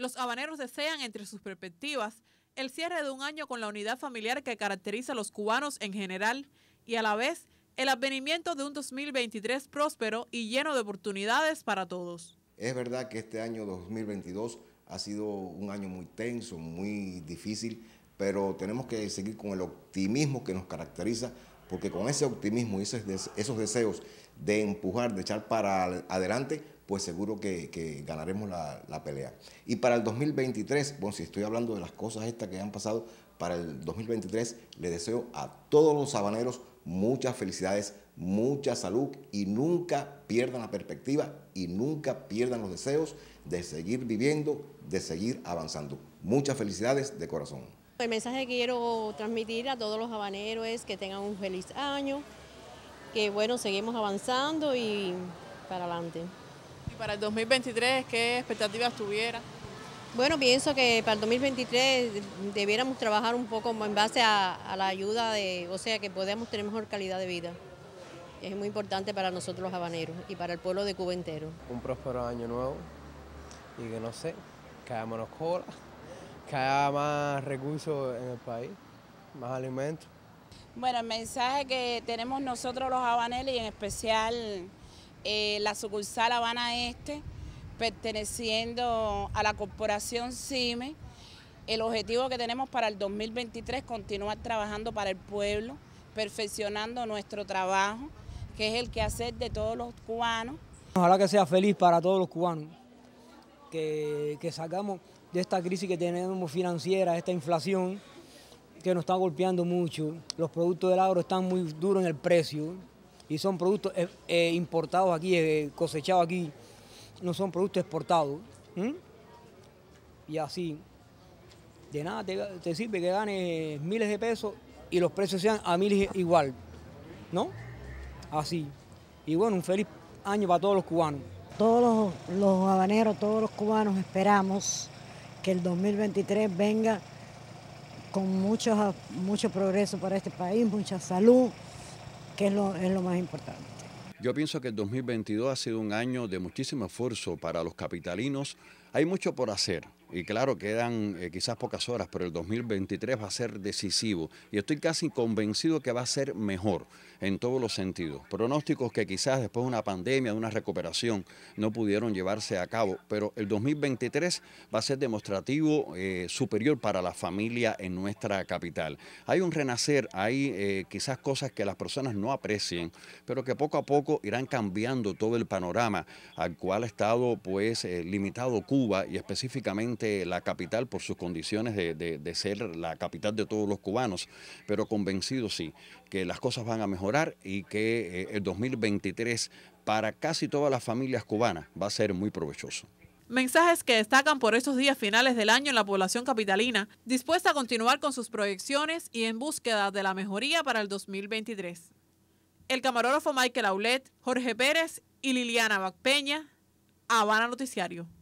los habaneros desean, entre sus perspectivas, el cierre de un año con la unidad familiar que caracteriza a los cubanos en general y a la vez el advenimiento de un 2023 próspero y lleno de oportunidades para todos. Es verdad que este año 2022 ha sido un año muy tenso, muy difícil, pero tenemos que seguir con el optimismo que nos caracteriza, porque con ese optimismo y esos deseos de empujar, de echar para adelante, pues seguro que, ganaremos la, la, pelea. Y para el 2023, bueno, si estoy hablando de las cosas estas que han pasado, para el 2023 le deseo a todos los habaneros muchas felicidades, mucha salud y nunca pierdan la perspectiva y nunca pierdan los deseos de seguir viviendo, de seguir avanzando. Muchas felicidades de corazón. El mensaje que quiero transmitir a todos los habaneros es que tengan un feliz año, que bueno, seguimos avanzando y para adelante para el 2023 qué expectativas tuviera? Bueno, pienso que para el 2023 debiéramos trabajar un poco en base a, la ayuda de, o sea, que podamos tener mejor calidad de vida. Es muy importante para nosotros los habaneros y para el pueblo de Cuba entero. Un próspero año nuevo y que no sé, que haya menos cola, que haya más recursos en el país, más alimentos. Bueno, el mensaje que tenemos nosotros los habaneros y en especial eh, la sucursal Habana Este, perteneciendo a la corporación CIME. El objetivo que tenemos para el 2023 es continuar trabajando para el pueblo, perfeccionando nuestro trabajo, que es el quehacer de todos los cubanos. Ojalá que sea feliz para todos los cubanos, que, que salgamos de esta crisis que tenemos financiera, esta inflación que nos está golpeando mucho, los productos del agro están muy duros en el precio, y son productos eh, eh, importados aquí, eh, cosechados aquí, no son productos exportados. Y así, de nada te, sirve que ganes miles de pesos y los precios sean a miles igual, ¿no? Así. Y bueno, un feliz año para todos los cubanos. Todos los, habaneros, todos los cubanos esperamos que el 2023 venga con mucho progreso para este país, mucha salud, es lo, es lo más importante. Yo pienso que el 2022 ha sido un año de muchísimo esfuerzo para los capitalinos. Hay mucho por hacer, y claro, quedan eh, quizás pocas horas, pero el 2023 va a ser decisivo y estoy casi convencido que va a ser mejor en todos los sentidos. Pronósticos que quizás después de una pandemia, de una recuperación, no pudieron llevarse a cabo, pero el 2023 va a ser demostrativo eh, superior para la familia en nuestra capital. Hay un renacer, hay eh, quizás cosas que las personas no aprecien, pero que poco a poco irán cambiando todo el panorama al cual ha estado pues limitado Cuba y específicamente la capital por sus condiciones de, ser la capital de todos los cubanos, pero convencido sí que las cosas van a mejorar y que eh, el 2023 para casi todas las familias cubanas va a ser muy provechoso. Mensajes que destacan por estos días finales del año en la población capitalina, dispuesta a continuar con sus proyecciones y en búsqueda de la mejoría para el 2023. El camarógrafo Michael Aulet, Jorge Pérez y Liliana Bacpeña, Habana Noticiario.